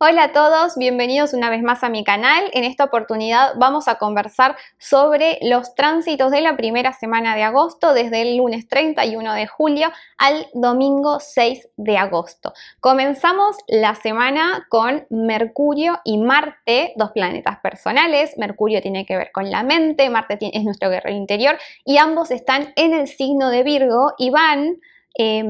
Hola a todos, bienvenidos una vez más a mi canal. En esta oportunidad vamos a conversar sobre los tránsitos de la primera semana de agosto, desde el lunes 31 de julio al domingo 6 de agosto. Comenzamos la semana con Mercurio y Marte, dos planetas personales. Mercurio tiene que ver con la mente, Marte es nuestro guerrero interior y ambos están en el signo de Virgo y van eh,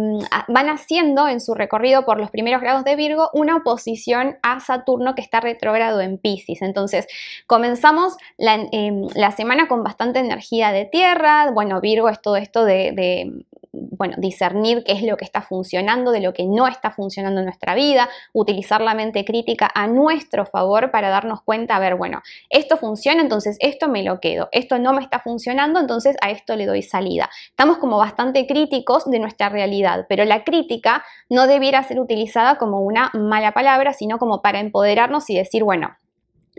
van haciendo en su recorrido por los primeros grados de Virgo una oposición a Saturno que está retrógrado en Pisces. Entonces, comenzamos la, eh, semana con bastante energía de tierra. Bueno, Virgo es todo esto de, bueno, discernir qué es lo que está funcionando, de lo que no está funcionando en nuestra vida, utilizar la mente crítica a nuestro favor para darnos cuenta, a ver, bueno, esto funciona, entonces esto me lo quedo, esto no me está funcionando, entonces a esto le doy salida. Estamos como bastante críticos de nuestra realidad, pero la crítica no debiera ser utilizada como una mala palabra, sino como para empoderarnos y decir, bueno,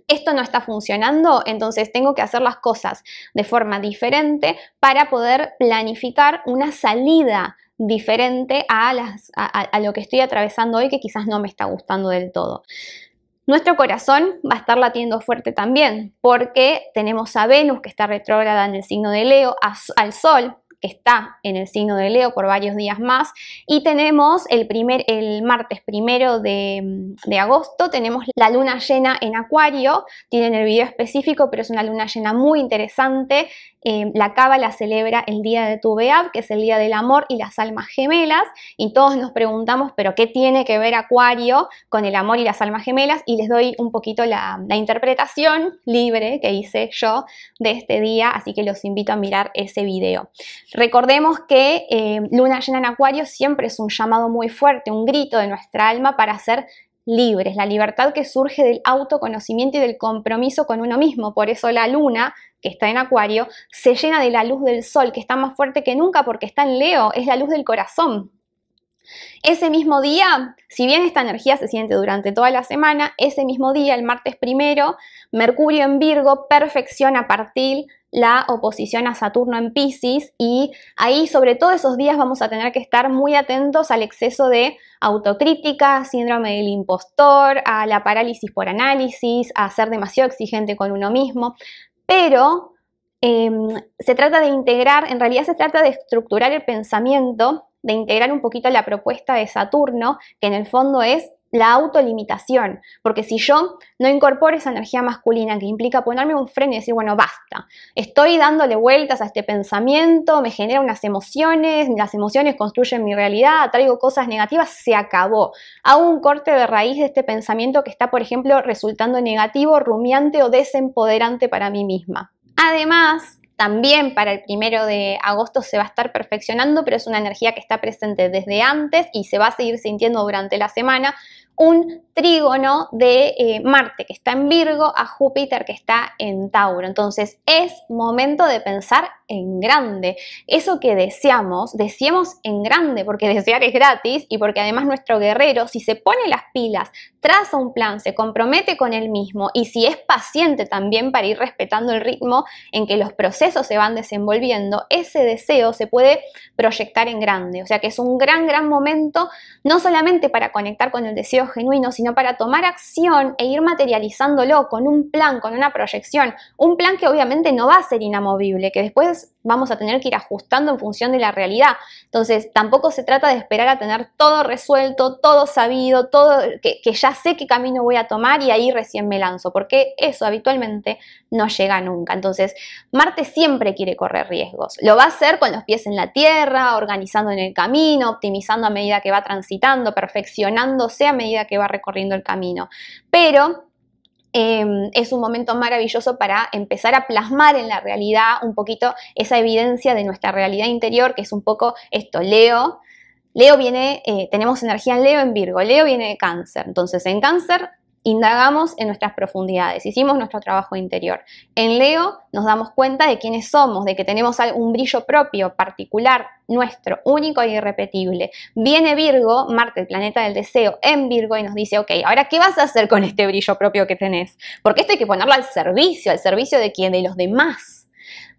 esto no está funcionando, entonces tengo que hacer las cosas de forma diferente para poder planificar una salida diferente a, las, lo que estoy atravesando hoy que quizás no me está gustando del todo. Nuestro corazón va a estar latiendo fuerte también porque tenemos a Venus que está retrógrada en el signo de Leo, al Sol que está en el signo de Leo por varios días más. Y tenemos el, primer, el martes primero de, agosto, tenemos la luna llena en Acuario, tienen el video específico, pero es una luna llena muy interesante. Eh, cava la celebra el día de tu que es el día del amor y las almas gemelas, y todos nos preguntamos, pero ¿qué tiene que ver Acuario con el amor y las almas gemelas? Y les doy un poquito la, la interpretación libre que hice yo de este día, así que los invito a mirar ese video. Recordemos que eh, luna llena en acuario siempre es un llamado muy fuerte, un grito de nuestra alma para ser libres, la libertad que surge del autoconocimiento y del compromiso con uno mismo. Por eso la luna, que está en Acuario, se llena de la luz del sol, que está más fuerte que nunca porque está en Leo, es la luz del corazón. Ese mismo día, si bien esta energía se siente durante toda la semana, ese mismo día, el martes primero, Mercurio en Virgo perfecciona a partir la oposición a Saturno en Pisces y ahí sobre todo esos días vamos a tener que estar muy atentos al exceso de autocrítica, síndrome del impostor, a la parálisis por análisis, a ser demasiado exigente con uno mismo, pero em, se trata de integrar, en realidad se trata de estructurar el pensamiento, de integrar un poquito la propuesta de Saturno, que en el fondo es la autolimitación, porque si yo no incorporo esa energía masculina que implica ponerme un freno y decir, bueno, basta, estoy dándole vueltas a este pensamiento, me genera unas emociones, las emociones construyen mi realidad, traigo cosas negativas, se acabó. Hago un corte de raíz de este pensamiento que está, por ejemplo, resultando negativo, rumiante o desempoderante para mí misma. Además, también para el primero de agosto se va a estar perfeccionando, pero es una energía que está presente desde antes y se va a seguir sintiendo durante la semana, un trígono de eh, Marte que está en Virgo a Júpiter que está en Tauro. Entonces es momento de pensar en grande. Eso que deseamos, deseamos en grande porque desear es gratis y porque además nuestro guerrero si se pone las pilas, traza un plan, se compromete con él mismo y si es paciente también para ir respetando el ritmo en que los procesos se van desenvolviendo, ese deseo se puede proyectar en grande. O sea que es un gran, gran momento no solamente para conectar con el deseo genuino, sino para tomar acción e ir materializándolo con un plan, con una proyección. Un plan que obviamente no va a ser inamovible, que después vamos a tener que ir ajustando en función de la realidad. Entonces, tampoco se trata de esperar a tener todo resuelto, todo sabido, todo que, que ya sé qué camino voy a tomar y ahí recién me lanzo, porque eso habitualmente no llega nunca. Entonces, Marte siempre quiere correr riesgos. Lo va a hacer con los pies en la tierra, organizando en el camino, optimizando a medida que va transitando, perfeccionándose a medida que va recorriendo el camino. Pero Em, es un momento maravilloso para empezar a plasmar en la realidad un poquito esa evidencia de nuestra realidad interior, que es un poco esto, Leo. Leo viene, eh, tenemos energía en Leo en Virgo, Leo viene de cáncer, entonces en cáncer indagamos en nuestras profundidades, hicimos nuestro trabajo interior. En Leo nos damos cuenta de quiénes somos, de que tenemos un brillo propio, particular, nuestro, único e irrepetible. Viene Virgo, Marte, el planeta del deseo, en Virgo y nos dice, ok, ahora ¿qué vas a hacer con este brillo propio que tenés? Porque esto hay que ponerlo al servicio, al servicio de quién, de los demás.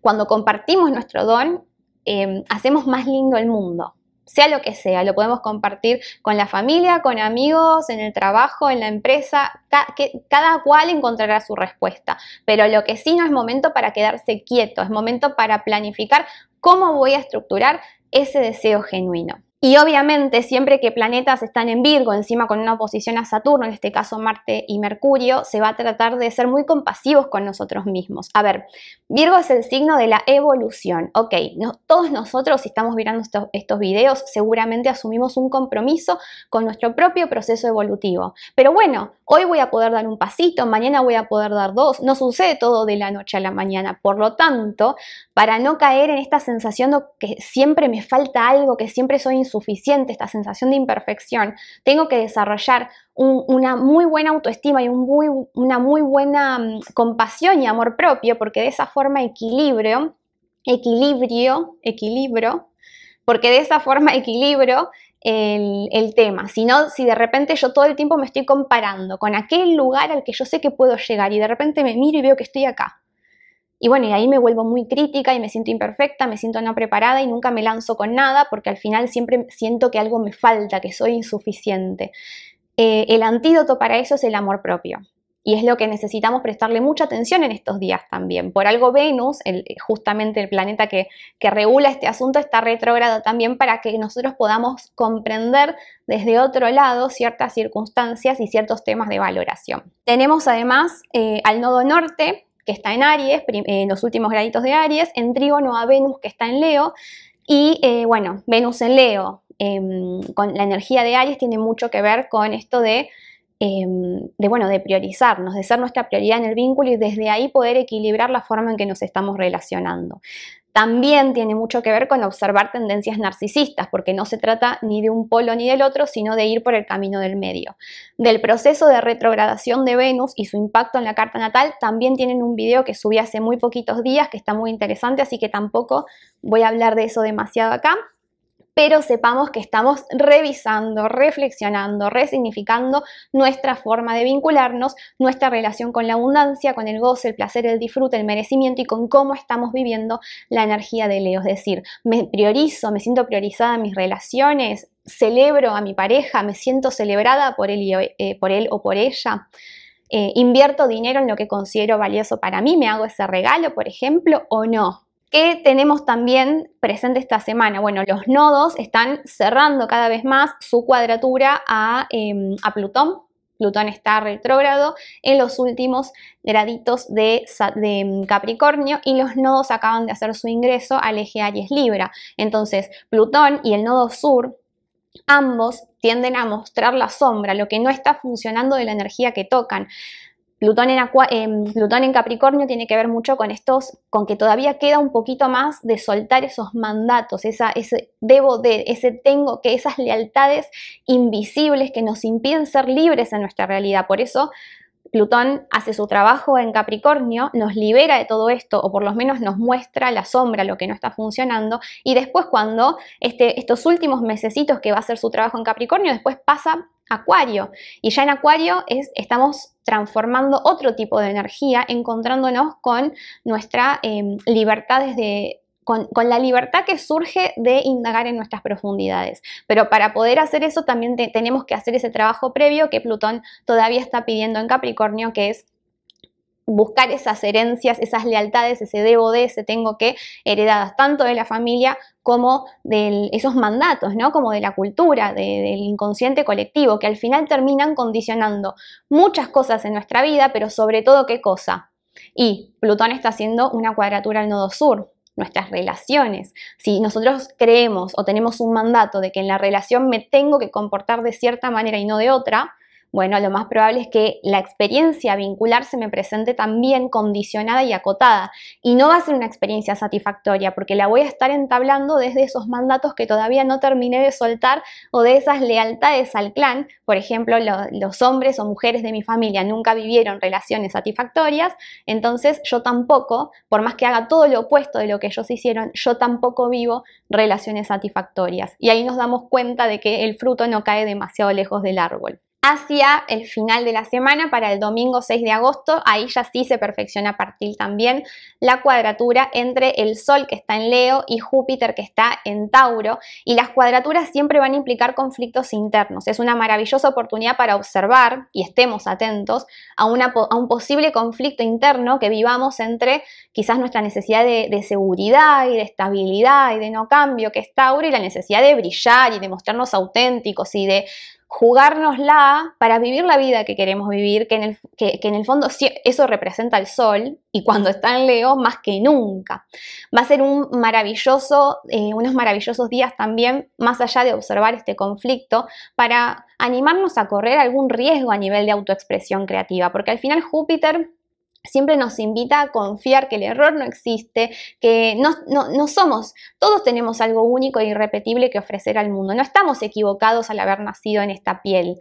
Cuando compartimos nuestro don, eh, hacemos más lindo el mundo sea lo que sea, lo podemos compartir con la familia, con amigos, en el trabajo, en la empresa, cada cual encontrará su respuesta, pero lo que sí no es momento para quedarse quieto, es momento para planificar cómo voy a estructurar ese deseo genuino. Y obviamente siempre que planetas están en Virgo, encima con una oposición a Saturno, en este caso Marte y Mercurio, se va a tratar de ser muy compasivos con nosotros mismos. A ver, Virgo es el signo de la evolución. Ok, todos nosotros si estamos mirando estos, estos videos seguramente asumimos un compromiso con nuestro propio proceso evolutivo. Pero bueno, hoy voy a poder dar un pasito, mañana voy a poder dar dos, no sucede todo de la noche a la mañana. Por lo tanto, para no caer en esta sensación de que siempre me falta algo, que siempre soy suficiente esta sensación de imperfección, tengo que desarrollar una muy buena autoestima y un una muy buena mm, compasión y amor propio, porque de esa forma equilibrio, equilibrio, equilibrio, porque de esa forma equilibrio el, el, tema, sino si de repente yo todo el tiempo me estoy comparando con aquel lugar al que yo sé que puedo llegar y de repente me miro y veo que estoy acá. Y bueno, y ahí me vuelvo muy crítica y me siento imperfecta, me siento no preparada y nunca me lanzo con nada porque al final siempre siento que algo me falta, que soy insuficiente. Eh, el antídoto para eso es el amor propio. Y es lo que necesitamos prestarle mucha atención en estos días también. Por algo Venus, eh, justamente el planeta que, regula este asunto, está retrógrado también para que nosotros podamos comprender desde otro lado ciertas circunstancias y ciertos temas de valoración. Tenemos además eh, al nodo norte, que está en Aries, eh, en los últimos graditos de Aries, en trígono a Venus, que está en Leo, y eh, bueno, Venus en Leo, em, con la energía de Aries tiene mucho que ver con esto de, em, de, bueno, de priorizarnos, de ser nuestra prioridad en el vínculo y desde ahí poder equilibrar la forma en que nos estamos relacionando también tiene mucho que ver con observar tendencias narcisistas, porque no se trata ni de un polo ni del otro, sino de ir por el camino del medio. Del proceso de retrogradación de Venus y su impacto en la carta natal, también tienen un video que subí hace muy poquitos días que está muy interesante, así que tampoco voy a hablar de eso demasiado acá pero sepamos que estamos revisando, reflexionando, resignificando nuestra forma de vincularnos, nuestra relación con la abundancia, con el goce, el placer, el disfrute, el merecimiento y con cómo estamos viviendo la energía de Leo. Es decir, me priorizo, me siento priorizada en mis relaciones, celebro a mi pareja, me siento celebrada por él, eh, o por ella. Eh, invierto dinero en lo que considero valioso para mí, me hago ese regalo, por ejemplo, o no. ¿Qué tenemos también presente esta semana? Bueno, los nodos están cerrando cada vez más su cuadratura a, em, Plutón. Plutón está retrógrado en los últimos graditos de, de, em, Capricornio y los nodos acaban de hacer su ingreso al eje Aries Libra. Entonces, Plutón y el nodo sur, ambos tienden a mostrar la sombra, lo que no está funcionando de la energía que tocan. Plutón en, Capricornio tiene que ver mucho con estos, con que todavía queda un poquito más de soltar esos mandatos, esa, ese debo de, ese tengo que, esas lealtades invisibles que nos impiden ser libres en nuestra realidad. Por eso Plutón hace su trabajo en Capricornio, nos libera de todo esto, o por lo menos nos muestra la sombra, lo que no está funcionando, y después cuando este, estos últimos mesecitos que va a hacer su trabajo en Capricornio, después pasa Acuario. Y ya en Acuario es, estamos transformando otro tipo de energía, encontrándonos con nuestra em, libertad con, la libertad que surge de indagar en nuestras profundidades. Pero para poder hacer eso también tenemos que hacer ese trabajo previo que Plutón todavía está pidiendo en Capricornio, que es buscar esas herencias, esas lealtades, ese debo de, ese tengo que, heredadas tanto de la familia como de esos mandatos, ¿no? Como de la cultura, del inconsciente colectivo, que al final terminan condicionando muchas cosas en nuestra vida, pero sobre todo qué cosa. Y Plutón está haciendo una cuadratura al nodo sur, nuestras relaciones. Si nosotros creemos o tenemos un mandato de que en la relación me tengo que comportar de cierta manera y no de otra, bueno, lo más probable es que la experiencia vincular se me presente también condicionada y acotada. Y no va a ser una experiencia satisfactoria porque la voy a estar entablando desde esos mandatos que todavía no terminé de soltar o de esas lealtades al clan. Por ejemplo, los hombres o mujeres de mi familia nunca vivieron relaciones satisfactorias, entonces yo tampoco, por más que haga todo lo opuesto de lo que ellos hicieron, yo tampoco vivo relaciones satisfactorias. Y ahí nos damos cuenta de que el fruto no cae demasiado lejos del árbol hacia el final de la semana, para el domingo 6 de agosto, ahí ya sí se perfecciona a partir también la cuadratura entre el Sol que está en Leo y Júpiter que está en Tauro. Y las cuadraturas siempre van a implicar conflictos internos. Es una maravillosa oportunidad para observar, y estemos atentos, a, un posible conflicto interno que vivamos entre quizás nuestra necesidad de, de seguridad y de estabilidad y de no cambio que es Tauro y la necesidad de brillar y de mostrarnos auténticos y de jugárnosla para vivir la vida que queremos vivir, que en, el, en el fondo eso representa el sol y cuando está en Leo más que nunca. Va a ser un maravilloso, eh, unos maravillosos días también, más allá de observar este conflicto, para animarnos a correr algún riesgo a nivel de autoexpresión creativa, porque al final Júpiter siempre nos invita a confiar que el error no existe, que no, somos, todos tenemos algo único e irrepetible que ofrecer al mundo, no estamos equivocados al haber nacido en esta piel.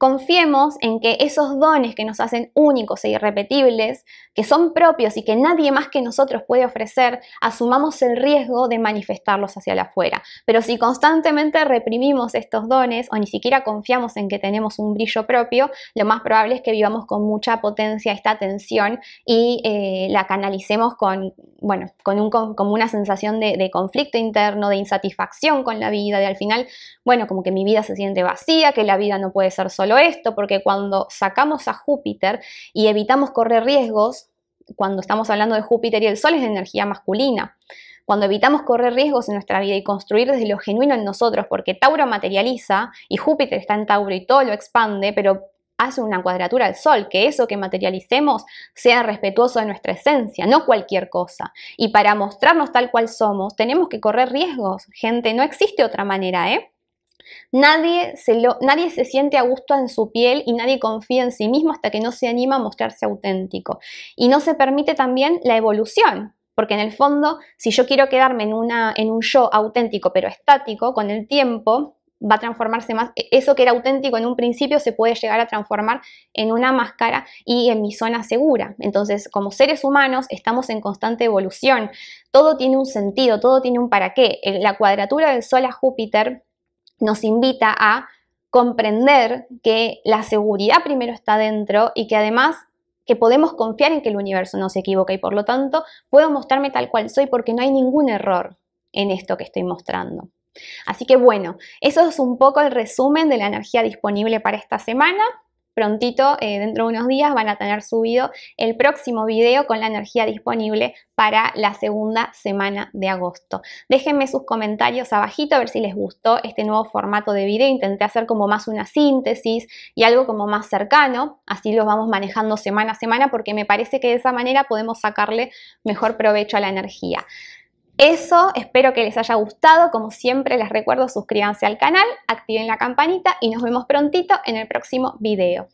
Confiemos en que esos dones que nos hacen únicos e irrepetibles, que son propios y que nadie más que nosotros puede ofrecer, asumamos el riesgo de manifestarlos hacia afuera. Pero si constantemente reprimimos estos dones o ni siquiera confiamos en que tenemos un brillo propio, lo más probable es que vivamos con mucha potencia esta tensión y eh, la canalicemos con, bueno, con, un, una sensación de, de conflicto interno, de insatisfacción con la vida, de al final, bueno, como que mi vida se siente vacía, que la vida no puede ser sola esto, porque cuando sacamos a Júpiter y evitamos correr riesgos, cuando estamos hablando de Júpiter y el Sol es de energía masculina, cuando evitamos correr riesgos en nuestra vida y construir desde lo genuino en nosotros, porque Tauro materializa y Júpiter está en Tauro y todo lo expande, pero hace una cuadratura al sol, que eso que materialicemos sea respetuoso de nuestra esencia, no cualquier cosa. Y para mostrarnos tal cual somos, tenemos que correr riesgos. Gente, no existe otra manera, ¿eh? Nadie se, nadie se siente a gusto en su piel y nadie confía en sí mismo hasta que no se anima a mostrarse auténtico. Y no se permite también la evolución, porque en el fondo, si yo quiero quedarme en, una, en un yo auténtico pero estático, con el tiempo va a transformarse más, e, eso que era auténtico en un principio se puede llegar a transformar en una máscara y en mi zona segura. Entonces, como seres humanos estamos en constante evolución, todo tiene un sentido, todo tiene un para qué. La cuadratura del Sol a Júpiter nos invita a comprender que la seguridad primero está dentro y que además que podemos confiar en que el universo no se equivoca y por lo tanto puedo mostrarme tal cual soy porque no hay ningún error en esto que estoy mostrando. Así que bueno, eso es un poco el resumen de la energía disponible para esta semana prontito, eh, dentro de unos días, van a tener subido el próximo video con la energía disponible para la segunda semana de agosto. Déjenme sus comentarios abajito a ver si les gustó este nuevo formato de video. Intenté hacer como más una síntesis y algo como más cercano. Así los vamos manejando semana a semana porque me parece que de esa manera podemos sacarle mejor provecho a la energía. Eso, espero que les haya gustado. Como siempre, les recuerdo suscríbanse al canal, activen la campanita y nos vemos prontito en el próximo video.